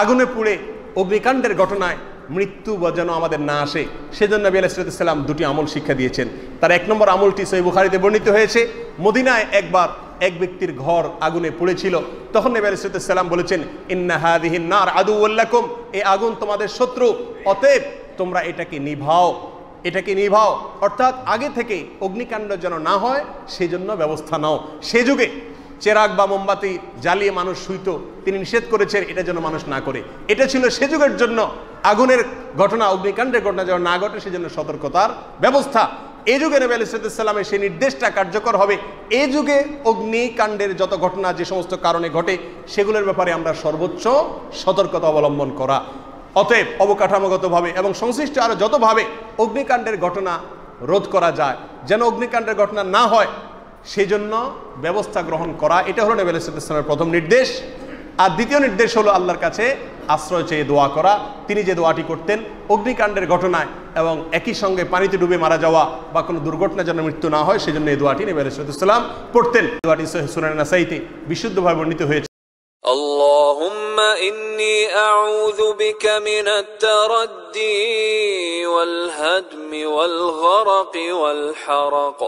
আগুনে পুড়ে অগ্নিকাণ্ডের ঘটনায় মৃত্যু যেন আমাদের না আসে সেজন্য নবী আলাইসালাম দুটি আমল শিক্ষা দিয়েছেন তার এক নম্বর আমলটি সই বুখারিতে বর্ণিত হয়েছে মদিনায় একবার এক ব্যক্তির ঘর আগুনে পুড়েছিল তখন নবী আলাইসালাম বলেছেন ইন্নাহাদিহিন নার আদুউল্লাকুম এই আগুন তোমাদের শত্রু অতএব তোমরা এটাকে নিভাও এটাকে নিভাও অর্থাৎ আগে থেকে অগ্নিকাণ্ড যেন না হয় সেজন্য ব্যবস্থা নাও সে যুগে চেরাগ বা মোমবাতি জ্বালিয়ে মানুষ শুইত তিনি নিষেধ করেছেন এটা যেন মানুষ না করে এটা ছিল সে যুগের জন্য আগুনের ঘটনা অগ্নিকাণ্ডের ঘটনা যেন না ঘটে সেজন্য সতর্কতার ব্যবস্থা এ যুগে নবী আলিসাল্লামের সেই নির্দেশটা কার্যকর হবে এ যুগে অগ্নিকাণ্ডের যত ঘটনা যে সমস্ত কারণে ঘটে সেগুলোর ব্যাপারে আমরা সর্বোচ্চ সতর্কতা অবলম্বন করা অতএব অবকাঠামোগতভাবে এবং সংশ্লিষ্ট আরও যতভাবে অগ্নিকাণ্ডের ঘটনা রোধ করা যায় যেন অগ্নিকাণ্ডের ঘটনা না হয় সেই জন্য ব্যবস্থা গ্রহণ করা এটা হলো নবী আলাইসালামের প্রথম নির্দেশ আর দ্বিতীয় নির্দেশ হলো আল্লাহর কাছে আশ্রয় চেয়ে দোয়া করা তিনি যে দোয়াটি করতেন অগ্নিকাণ্ডের ঘটনায় এবং একই সঙ্গে পানিতে ডুবে মারা যাওয়া বা কোনো দুর্ঘটনা যেন মৃত্যু না হয় সেজন্য এই দোয়াটি নবী আলাইসালাম পড়তেন দোয়াটি সুনানা সাইতে বিশুদ্ধভাবে বর্ণিত হয়েছে اللهم إني أعوذ بك من التردي والهدم والغرق والحرق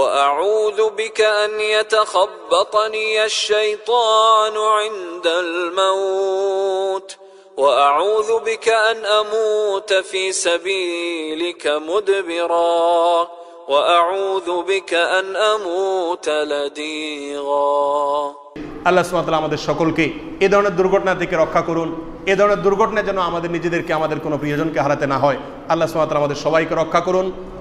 وأعوذ بك أن يتخبطني الشيطان عند الموت وأعوذ بك أن أموت في سبيلك مدبرا وأعوذ بك أن أموت لديغا আল্লাহ সুমাতাল আমাদের সকলকে এ ধরনের দুর্ঘটনা থেকে রক্ষা করুন এ ধরনের দুর্ঘটনা যেন আমাদের নিজেদেরকে আমাদের কোনো প্রিয়জনকে হারাতে না হয় আল্লাহ সুমাতাল আমাদের সবাইকে রক্ষা করুন